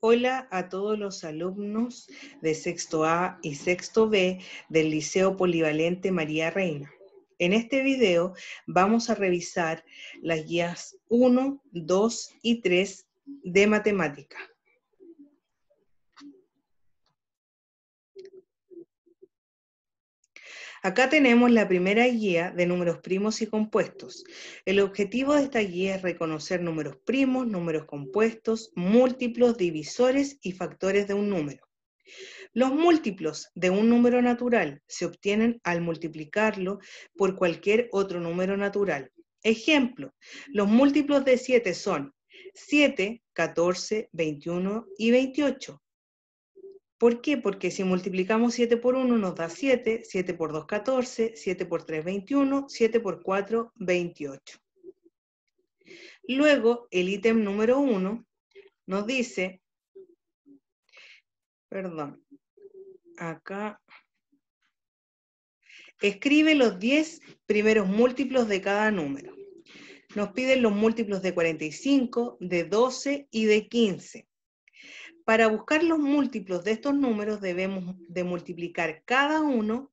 Hola a todos los alumnos de sexto A y sexto B del Liceo Polivalente María Reina. En este video vamos a revisar las guías 1, 2 y 3 de matemática. Acá tenemos la primera guía de números primos y compuestos. El objetivo de esta guía es reconocer números primos, números compuestos, múltiplos, divisores y factores de un número. Los múltiplos de un número natural se obtienen al multiplicarlo por cualquier otro número natural. Ejemplo, los múltiplos de 7 son 7, 14, 21 y 28. ¿Por qué? Porque si multiplicamos 7 por 1 nos da 7, 7 por 2, 14, 7 por 3, 21, 7 por 4, 28. Luego, el ítem número 1 nos dice, perdón, acá, escribe los 10 primeros múltiplos de cada número. Nos piden los múltiplos de 45, de 12 y de 15. Para buscar los múltiplos de estos números debemos de multiplicar cada uno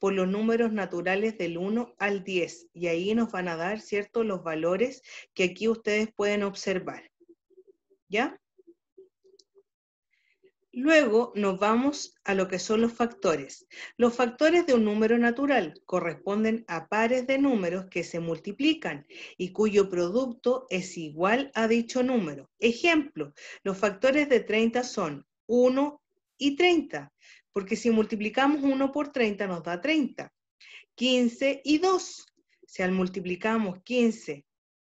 por los números naturales del 1 al 10 y ahí nos van a dar, ¿cierto?, los valores que aquí ustedes pueden observar. ¿Ya? Luego nos vamos a lo que son los factores. Los factores de un número natural corresponden a pares de números que se multiplican y cuyo producto es igual a dicho número. Ejemplo, los factores de 30 son 1 y 30, porque si multiplicamos 1 por 30 nos da 30. 15 y 2, si al multiplicamos 15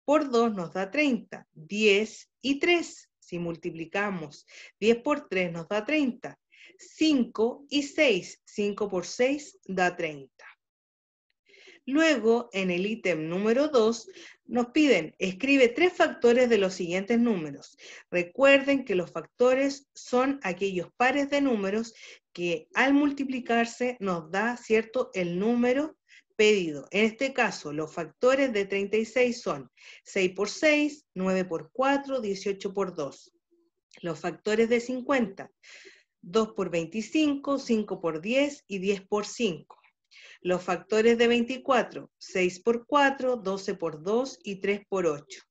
por 2 nos da 30. 10 y 3, si multiplicamos 10 por 3 nos da 30. 5 y 6, 5 por 6 da 30. Luego, en el ítem número 2, nos piden, escribe tres factores de los siguientes números. Recuerden que los factores son aquellos pares de números que al multiplicarse nos da, ¿cierto?, el número pedido. En este caso, los factores de 36 son 6 por 6, 9 por 4, 18 por 2 los factores de 50. 2 por 25, 5 por 10 y 10 por 5. Los factores de 24, 6 por 4, 12 por 2 y 3 por 8.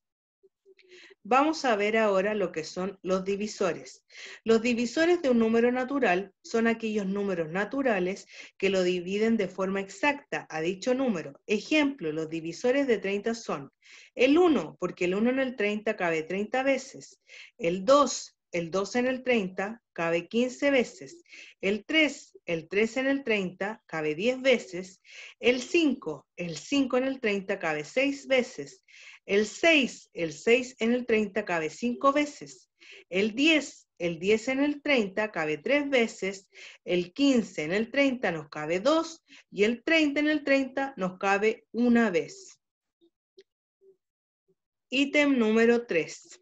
Vamos a ver ahora lo que son los divisores. Los divisores de un número natural son aquellos números naturales que lo dividen de forma exacta a dicho número. Ejemplo, los divisores de 30 son el 1, porque el 1 en el 30 cabe 30 veces, el 2, el 2 en el 30 cabe 15 veces, el 3, el 3 en el 30 cabe 10 veces, el 5, el 5 en el 30 cabe 6 veces, el 6, el 6 en el 30 cabe 5 veces, el 10, el 10 en el 30 cabe 3 veces, el 15 en el 30 nos cabe 2 y el 30 en el 30 nos cabe una vez. Ítem número 3.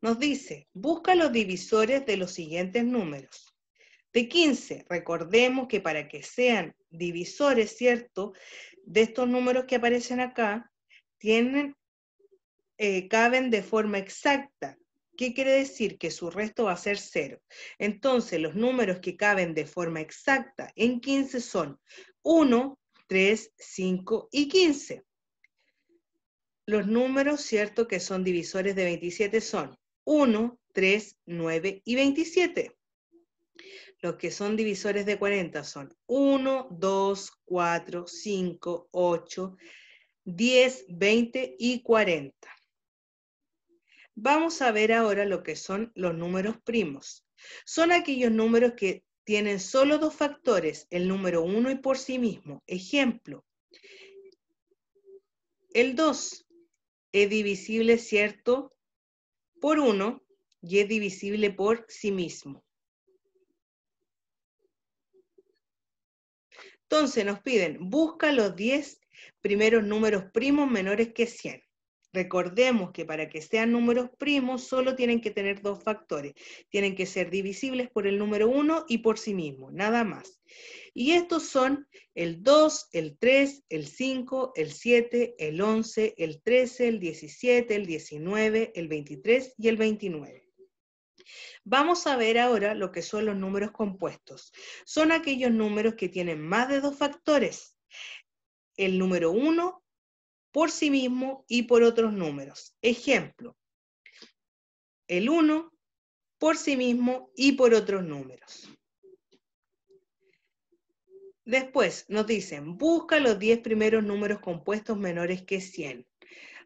Nos dice, busca los divisores de los siguientes números. De 15, recordemos que para que sean divisores, ¿cierto? De estos números que aparecen acá, tienen, eh, caben de forma exacta. ¿Qué quiere decir? Que su resto va a ser cero. Entonces, los números que caben de forma exacta en 15 son 1, 3, 5 y 15. Los números, ¿cierto? Que son divisores de 27 son 1, 3, 9 y 27. Los que son divisores de 40 son 1, 2, 4, 5, 8, 10, 20 y 40. Vamos a ver ahora lo que son los números primos. Son aquellos números que tienen solo dos factores, el número 1 y por sí mismo. Ejemplo, el 2 es divisible, ¿cierto? por uno y es divisible por sí mismo. Entonces nos piden, busca los 10 primeros números primos menores que 100. Recordemos que para que sean números primos solo tienen que tener dos factores. Tienen que ser divisibles por el número 1 y por sí mismo, nada más. Y estos son el 2, el 3, el 5, el 7, el 11, el 13, el 17, el 19, el 23 y el 29. Vamos a ver ahora lo que son los números compuestos. Son aquellos números que tienen más de dos factores. El número 1 por sí mismo y por otros números. Ejemplo, el 1 por sí mismo y por otros números. Después nos dicen, busca los 10 primeros números compuestos menores que 100.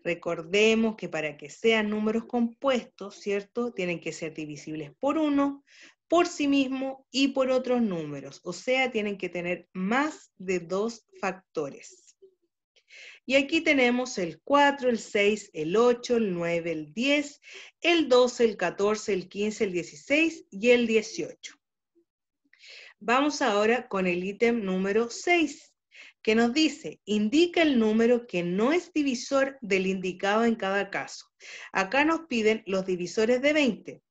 Recordemos que para que sean números compuestos, ¿cierto? Tienen que ser divisibles por 1, por sí mismo y por otros números. O sea, tienen que tener más de dos factores. Y aquí tenemos el 4, el 6, el 8, el 9, el 10, el 12, el 14, el 15, el 16 y el 18. Vamos ahora con el ítem número 6, que nos dice, indica el número que no es divisor del indicado en cada caso. Acá nos piden los divisores de 20.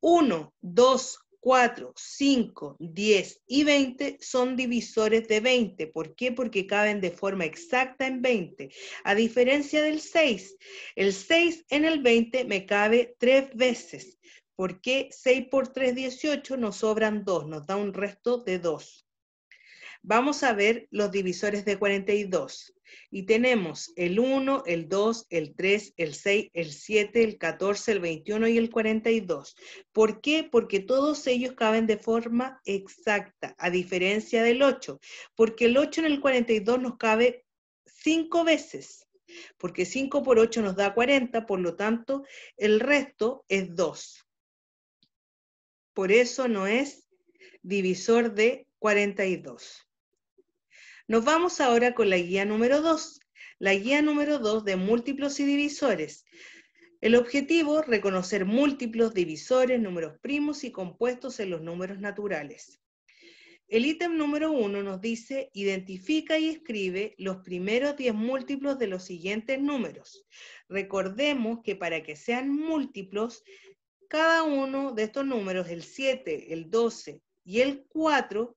1, 2, 4, 5, 10 y 20 son divisores de 20. ¿Por qué? Porque caben de forma exacta en 20. A diferencia del 6, el 6 en el 20 me cabe tres veces. ¿Por qué 6 por 3, 18? Nos sobran 2, nos da un resto de 2. Vamos a ver los divisores de 42. Y tenemos el 1, el 2, el 3, el 6, el 7, el 14, el 21 y el 42. ¿Por qué? Porque todos ellos caben de forma exacta, a diferencia del 8. Porque el 8 en el 42 nos cabe 5 veces. Porque 5 por 8 nos da 40, por lo tanto, el resto es 2. Por eso no es divisor de 42. Nos vamos ahora con la guía número 2, la guía número 2 de múltiplos y divisores. El objetivo, reconocer múltiplos, divisores, números primos y compuestos en los números naturales. El ítem número 1 nos dice, identifica y escribe los primeros 10 múltiplos de los siguientes números. Recordemos que para que sean múltiplos, cada uno de estos números, el 7, el 12 y el 4,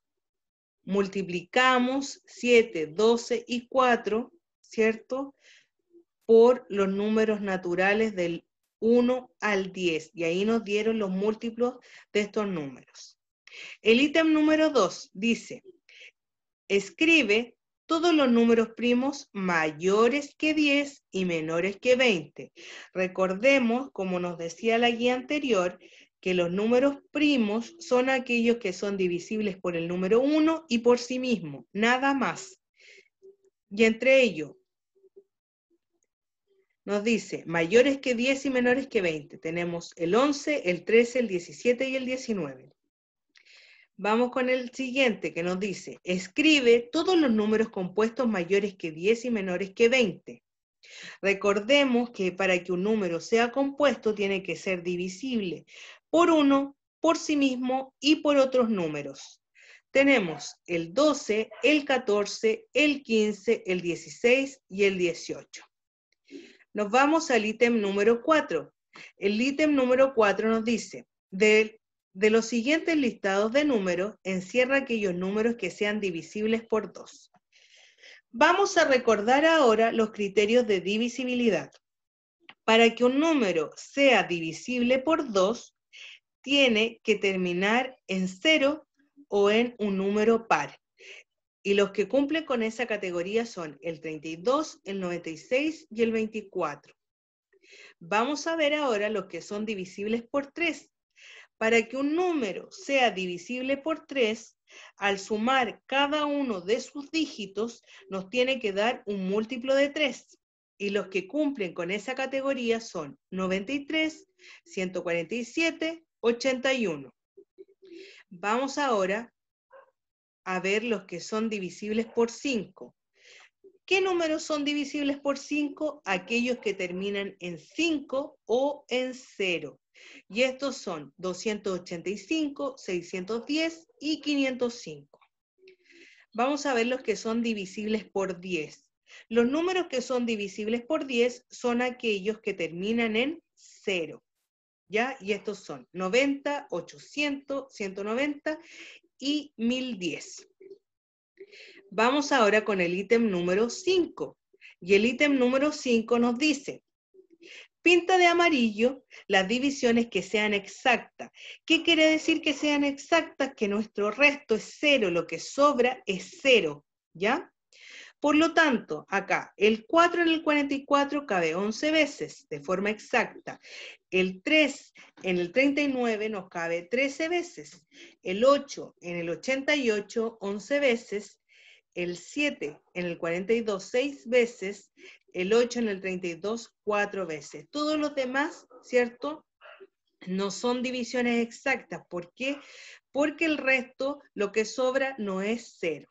multiplicamos 7, 12 y 4, ¿cierto? Por los números naturales del 1 al 10. Y ahí nos dieron los múltiplos de estos números. El ítem número 2 dice, escribe todos los números primos mayores que 10 y menores que 20. Recordemos, como nos decía la guía anterior, que los números primos son aquellos que son divisibles por el número 1 y por sí mismo, nada más. Y entre ellos, nos dice, mayores que 10 y menores que 20. Tenemos el 11, el 13, el 17 y el 19. Vamos con el siguiente que nos dice, escribe todos los números compuestos mayores que 10 y menores que 20. Recordemos que para que un número sea compuesto tiene que ser divisible por uno, por sí mismo y por otros números. Tenemos el 12, el 14, el 15, el 16 y el 18. Nos vamos al ítem número 4. El ítem número 4 nos dice, de, de los siguientes listados de números, encierra aquellos números que sean divisibles por 2. Vamos a recordar ahora los criterios de divisibilidad. Para que un número sea divisible por 2, tiene que terminar en cero o en un número par. Y los que cumplen con esa categoría son el 32, el 96 y el 24. Vamos a ver ahora los que son divisibles por 3. Para que un número sea divisible por 3, al sumar cada uno de sus dígitos, nos tiene que dar un múltiplo de 3. Y los que cumplen con esa categoría son 93, 147, 81. Vamos ahora a ver los que son divisibles por 5. ¿Qué números son divisibles por 5? Aquellos que terminan en 5 o en 0. Y estos son 285, 610 y 505. Vamos a ver los que son divisibles por 10. Los números que son divisibles por 10 son aquellos que terminan en 0. ¿ya? Y estos son 90, 800, 190 y 1010. Vamos ahora con el ítem número 5. Y el ítem número 5 nos dice, pinta de amarillo las divisiones que sean exactas. ¿Qué quiere decir que sean exactas? Que nuestro resto es cero, lo que sobra es cero, ¿ya? Por lo tanto, acá el 4 en el 44 cabe 11 veces de forma exacta. El 3 en el 39 nos cabe 13 veces. El 8 en el 88, 11 veces. El 7 en el 42, 6 veces. El 8 en el 32, 4 veces. Todos los demás, ¿cierto? no son divisiones exactas. ¿Por qué? Porque el resto, lo que sobra, no es cero.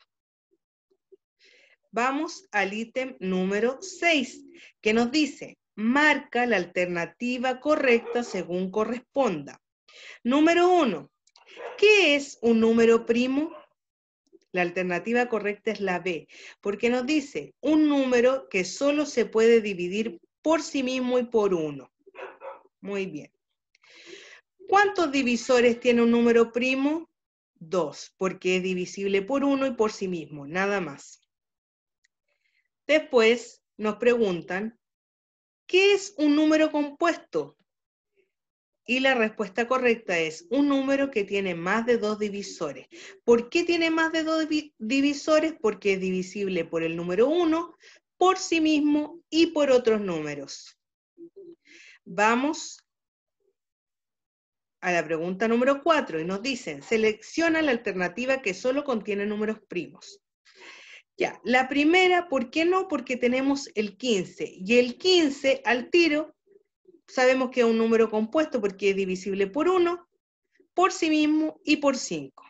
Vamos al ítem número 6, que nos dice, marca la alternativa correcta según corresponda. Número 1. ¿Qué es un número primo? La alternativa correcta es la B, porque nos dice un número que solo se puede dividir por sí mismo y por uno. Muy bien. ¿Cuántos divisores tiene un número primo? Dos, porque es divisible por uno y por sí mismo, nada más. Después nos preguntan, ¿qué es un número compuesto? Y la respuesta correcta es un número que tiene más de dos divisores. ¿Por qué tiene más de dos divisores? Porque es divisible por el número 1, por sí mismo y por otros números. Vamos a la pregunta número 4 y nos dicen, selecciona la alternativa que solo contiene números primos la primera, ¿por qué no? Porque tenemos el 15 y el 15 al tiro sabemos que es un número compuesto porque es divisible por 1, por sí mismo y por 5.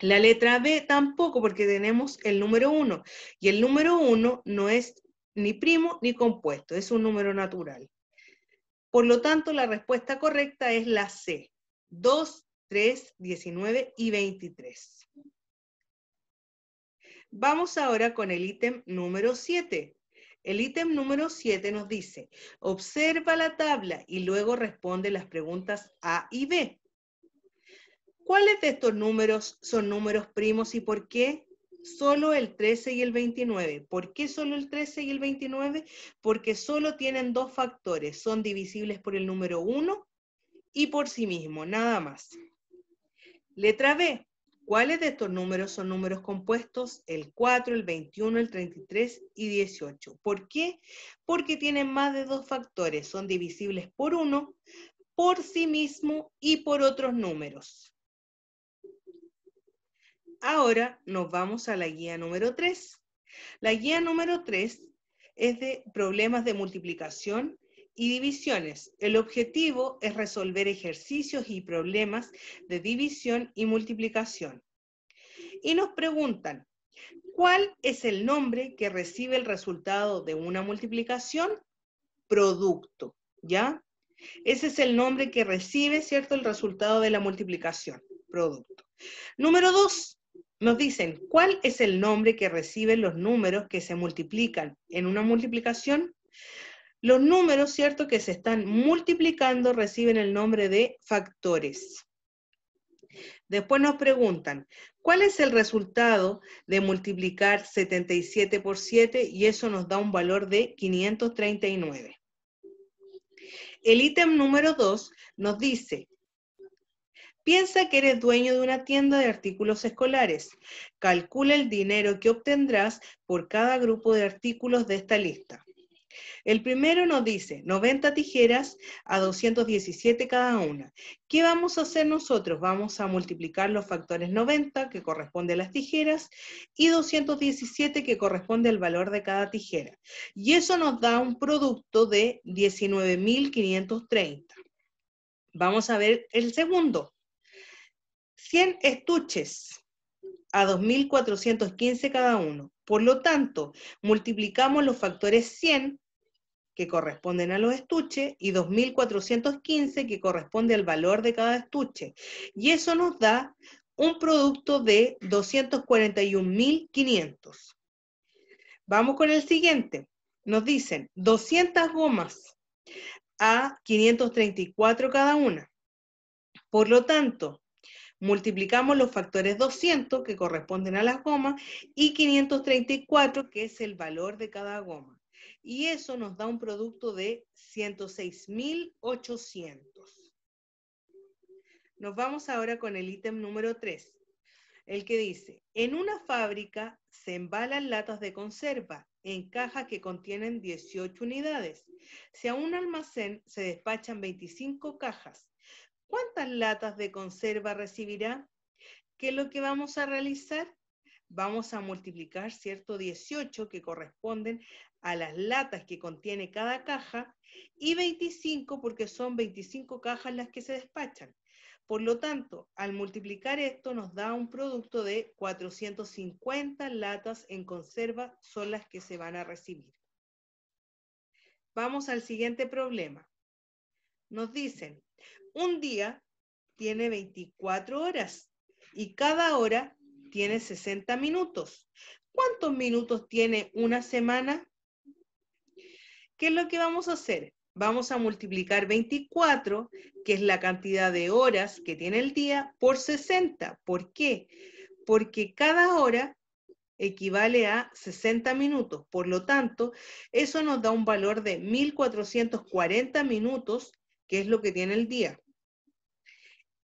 La letra B tampoco porque tenemos el número 1 y el número 1 no es ni primo ni compuesto, es un número natural. Por lo tanto, la respuesta correcta es la C, 2, 3, 19 y 23. Vamos ahora con el ítem número 7. El ítem número 7 nos dice, observa la tabla y luego responde las preguntas A y B. ¿Cuáles de estos números son números primos y por qué? Solo el 13 y el 29. ¿Por qué solo el 13 y el 29? Porque solo tienen dos factores. Son divisibles por el número 1 y por sí mismo, nada más. Letra B. ¿Cuáles de estos números son números compuestos? El 4, el 21, el 33 y 18. ¿Por qué? Porque tienen más de dos factores. Son divisibles por uno, por sí mismo y por otros números. Ahora nos vamos a la guía número 3. La guía número 3 es de problemas de multiplicación y divisiones. El objetivo es resolver ejercicios y problemas de división y multiplicación. Y nos preguntan, ¿cuál es el nombre que recibe el resultado de una multiplicación? Producto, ¿ya? Ese es el nombre que recibe, ¿cierto? El resultado de la multiplicación, producto. Número dos, nos dicen, ¿cuál es el nombre que reciben los números que se multiplican en una multiplicación? Los números, ¿cierto?, que se están multiplicando reciben el nombre de factores. Después nos preguntan, ¿cuál es el resultado de multiplicar 77 por 7? Y eso nos da un valor de 539. El ítem número 2 nos dice, piensa que eres dueño de una tienda de artículos escolares. Calcula el dinero que obtendrás por cada grupo de artículos de esta lista. El primero nos dice 90 tijeras a 217 cada una. ¿Qué vamos a hacer nosotros? Vamos a multiplicar los factores 90 que corresponde a las tijeras y 217 que corresponde al valor de cada tijera. Y eso nos da un producto de 19.530. Vamos a ver el segundo. 100 estuches a 2.415 cada uno. Por lo tanto, multiplicamos los factores 100 que corresponden a los estuches y 2415 que corresponde al valor de cada estuche. Y eso nos da un producto de 241.500. Vamos con el siguiente. Nos dicen 200 gomas a 534 cada una. Por lo tanto, multiplicamos los factores 200 que corresponden a las gomas y 534 que es el valor de cada goma. Y eso nos da un producto de 106.800. Nos vamos ahora con el ítem número 3, el que dice, en una fábrica se embalan latas de conserva en cajas que contienen 18 unidades. Si a un almacén se despachan 25 cajas ¿Cuántas latas de conserva recibirá? ¿Qué es lo que vamos a realizar? Vamos a multiplicar, ¿cierto? 18 que corresponden a las latas que contiene cada caja y 25 porque son 25 cajas las que se despachan. Por lo tanto, al multiplicar esto nos da un producto de 450 latas en conserva son las que se van a recibir. Vamos al siguiente problema. Nos dicen un día tiene 24 horas y cada hora tiene 60 minutos. ¿Cuántos minutos tiene una semana? ¿Qué es lo que vamos a hacer? Vamos a multiplicar 24, que es la cantidad de horas que tiene el día, por 60. ¿Por qué? Porque cada hora equivale a 60 minutos. Por lo tanto, eso nos da un valor de 1440 minutos que es lo que tiene el día.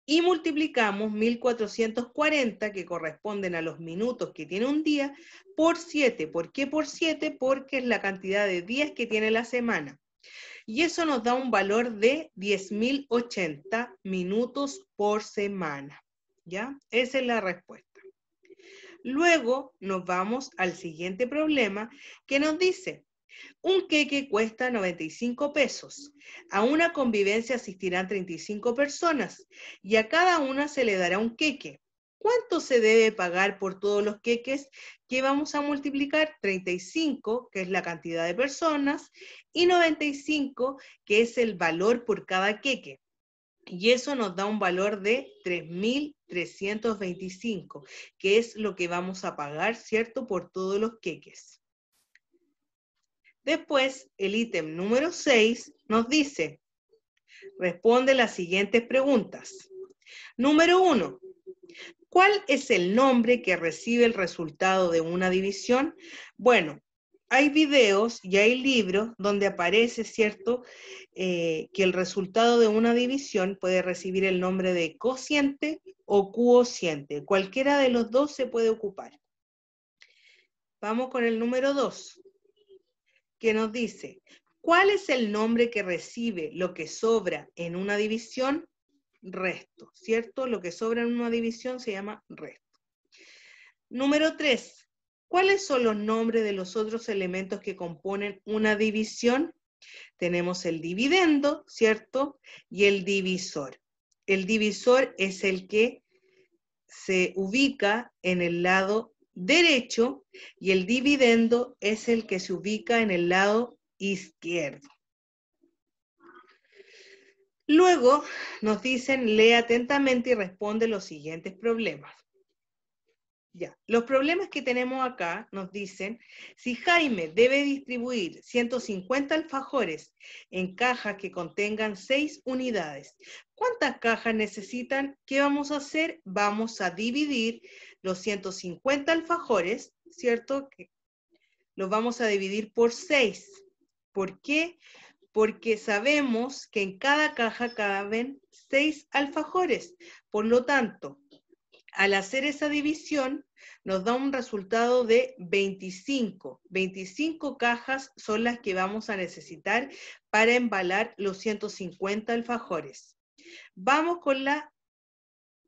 Y multiplicamos 1440, que corresponden a los minutos que tiene un día, por 7. ¿Por qué por 7? Porque es la cantidad de días que tiene la semana. Y eso nos da un valor de 10.080 minutos por semana. ¿Ya? Esa es la respuesta. Luego nos vamos al siguiente problema que nos dice, un queque cuesta 95 pesos. A una convivencia asistirán 35 personas y a cada una se le dará un queque. ¿Cuánto se debe pagar por todos los queques que vamos a multiplicar? 35, que es la cantidad de personas, y 95, que es el valor por cada queque. Y eso nos da un valor de 3.325, que es lo que vamos a pagar, ¿cierto? Por todos los queques. Después, el ítem número 6 nos dice, responde las siguientes preguntas. Número 1. ¿Cuál es el nombre que recibe el resultado de una división? Bueno, hay videos y hay libros donde aparece, ¿cierto?, eh, que el resultado de una división puede recibir el nombre de cociente o cuociente. Cualquiera de los dos se puede ocupar. Vamos con el número 2 que nos dice, ¿cuál es el nombre que recibe lo que sobra en una división? Resto, ¿cierto? Lo que sobra en una división se llama resto. Número tres, ¿Cuáles son los nombres de los otros elementos que componen una división? Tenemos el dividendo, ¿cierto? Y el divisor. El divisor es el que se ubica en el lado derecho y el dividendo es el que se ubica en el lado izquierdo. Luego nos dicen, lee atentamente y responde los siguientes problemas. Ya, los problemas que tenemos acá nos dicen, si Jaime debe distribuir 150 alfajores en cajas que contengan 6 unidades, ¿cuántas cajas necesitan? ¿Qué vamos a hacer? Vamos a dividir los 150 alfajores, ¿cierto? Que los vamos a dividir por 6. ¿Por qué? Porque sabemos que en cada caja caben 6 alfajores. Por lo tanto, al hacer esa división, nos da un resultado de 25. 25 cajas son las que vamos a necesitar para embalar los 150 alfajores. Vamos con, la,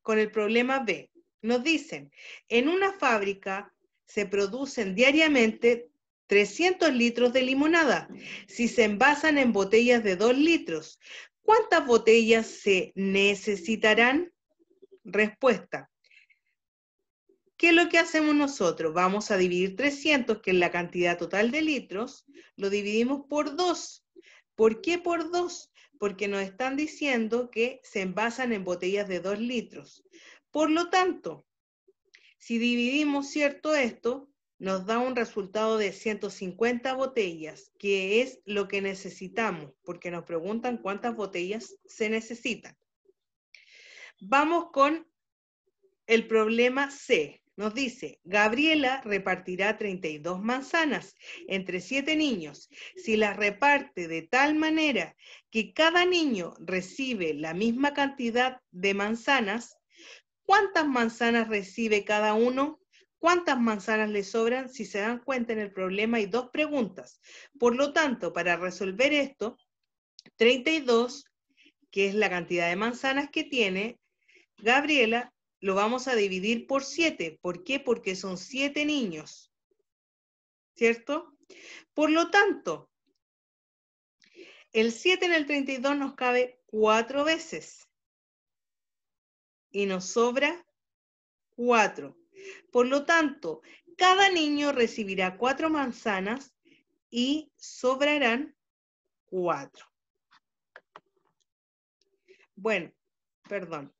con el problema B. Nos dicen, en una fábrica se producen diariamente 300 litros de limonada si se envasan en botellas de 2 litros. ¿Cuántas botellas se necesitarán? Respuesta. ¿Qué es lo que hacemos nosotros? Vamos a dividir 300, que es la cantidad total de litros, lo dividimos por 2. ¿Por qué por 2? Porque nos están diciendo que se envasan en botellas de 2 litros. Por lo tanto, si dividimos cierto esto, nos da un resultado de 150 botellas, que es lo que necesitamos, porque nos preguntan cuántas botellas se necesitan. Vamos con el problema C. Nos dice, Gabriela repartirá 32 manzanas entre 7 niños. Si las reparte de tal manera que cada niño recibe la misma cantidad de manzanas, ¿Cuántas manzanas recibe cada uno? ¿Cuántas manzanas le sobran? Si se dan cuenta en el problema hay dos preguntas. Por lo tanto, para resolver esto, 32, que es la cantidad de manzanas que tiene, Gabriela, lo vamos a dividir por 7. ¿Por qué? Porque son 7 niños. ¿Cierto? Por lo tanto, el 7 en el 32 nos cabe 4 veces y nos sobra cuatro. Por lo tanto, cada niño recibirá cuatro manzanas y sobrarán cuatro. Bueno, perdón.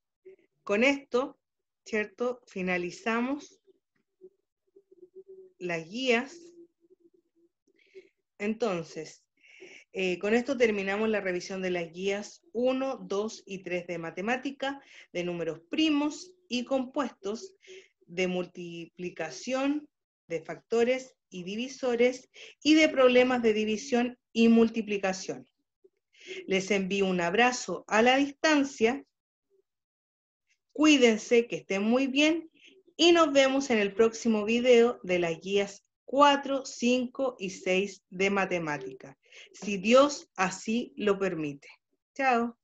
Con esto, ¿cierto? Finalizamos las guías. Entonces, eh, con esto terminamos la revisión de las guías 1, 2 y 3 de matemática, de números primos y compuestos, de multiplicación, de factores y divisores y de problemas de división y multiplicación. Les envío un abrazo a la distancia. Cuídense, que estén muy bien y nos vemos en el próximo video de las guías 4, 5 y 6 de matemática si Dios así lo permite. Chao.